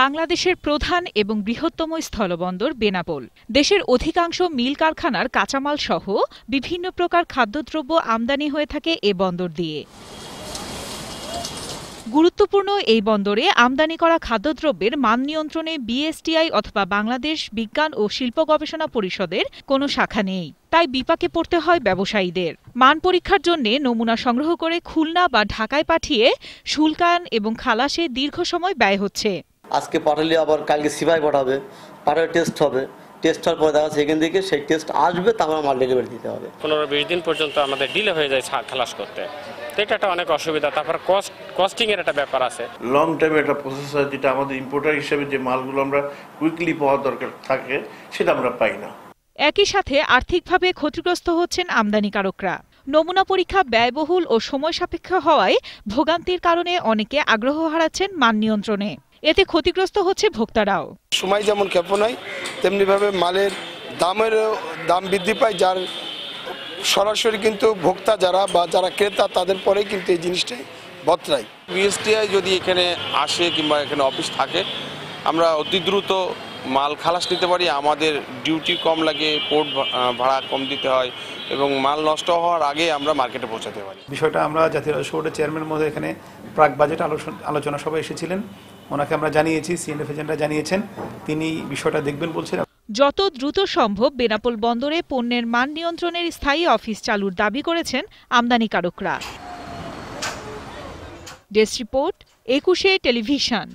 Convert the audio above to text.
বাংলাদেশের প্রধান এবং বৃহত্তম স্থলবন্দর বেনাপোল দেশের অধিকাংশ মিল কারখানার কাঁচামাল সহ বিভিন্ন প্রকার খাদ্যদ্রব্য আমদানি হয়ে থাকে এ বন্দর দিয়ে গুরুত্বপূর্ণ এই বন্দরে আমদানি করা খাদ্যদ্রব্যের মান নিয়ন্ত্রণে বিএসটিআই অথবা বাংলাদেশ বিজ্ঞান ও শিল্প গবেষণা পরিষদের কোনো শাখা নেই তাই বিপাকে পড়তে হয় ব্যবসায়ীদের মান পরীক্ষার জন্য নমুনা সংগ্রহ করে খুলনা বা ঢাকায় পাঠিয়ে শুল্কায়ন এবং খালাসে দীর্ঘ সময় ব্যয় হচ্ছে আজকে পাঠালে আবার কালকে সিপাই পাঠাবে পাঠালে টেস্ট হবে টেস্ট হওয়ার পরে দেখা সেখান থেকে সেই টেস্ট আসবে তারপর আমার ডেলিভারি দিতে হবে পনেরো বিশ দিন পর্যন্ত আমাদের ডিলে হয়ে যায় খালাস করতে তো এটা একটা অনেক অসুবিধা তারপর কস্ট কস্টিং এর একটা ব্যাপার আছে লং টাইমে একটা প্রসেস হয় যেটা আমাদের ইম্পোর্টার হিসেবে যে মালগুলো আমরা কুইকলি পাওয়া দরকার থাকে সেটা আমরা পাই না একই সাথে আর্থিকভাবে ক্ষতিগ্রস্ত হচ্ছেন আমদানিকারকরা নমুনা পরীক্ষা ব্যয়বহুল ও সময় সাপেক্ষ হওয়ায় ভোগান্তির কারণে অনেকে আগ্রহ হারাচ্ছেন মান নিয়ন্ত্রণে এতে ক্ষতিগ্রস্ত হচ্ছে ভোক্তারাও সময় যেমন ক্ষেপণ হয় তেমনিভাবে মালের দামের দাম বৃদ্ধি পায় যার সরাসরি কিন্তু ভোক্তা যারা বা যারা ক্রেতা তাদের পরে কিন্তু এই জিনিসটাই বতরাই বিএসটিআই যদি এখানে আসে কিংবা এখানে অফিস থাকে আমরা অতি দ্রুত মাল খালাস নিতে পারি আমাদের ডিউটি কম লাগে পোর্ট ভাড়া কম দিতে হয় এবং মাল নষ্ট হওয়ার আগে আমরা মার্কেটে পৌঁছাতে পারি বিষয়টা আমরা জাতীয় রাজস্ব বোর্ডের চেয়ারম্যান মধ্যে এখানে প্রাক বাজেট আলোচনা সভায় এসেছিলেন ওনাকে আমরা জানিয়েছি সিএনএফ এজেন্টরা জানিয়েছেন তিনি বিষয়টা দেখবেন বলছেন যত দ্রুত সম্ভব বেনাপোল বন্দরে পণ্যের মান নিয়ন্ত্রণের স্থায়ী অফিস চালুর দাবি করেছেন আমদানিকারকরা ডেস্ক রিপোর্ট একুশে টেলিভিশন